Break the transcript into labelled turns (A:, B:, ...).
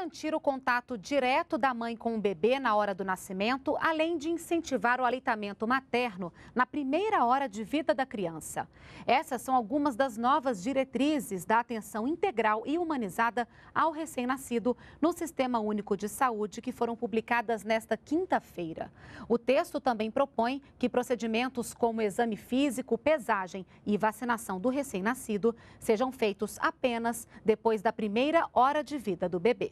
A: garantir o contato direto da mãe com o bebê na hora do nascimento, além de incentivar o aleitamento materno na primeira hora de vida da criança. Essas são algumas das novas diretrizes da atenção integral e humanizada ao recém-nascido no Sistema Único de Saúde que foram publicadas nesta quinta-feira. O texto também propõe que procedimentos como exame físico, pesagem e vacinação do recém-nascido sejam feitos apenas depois da primeira hora de vida do bebê.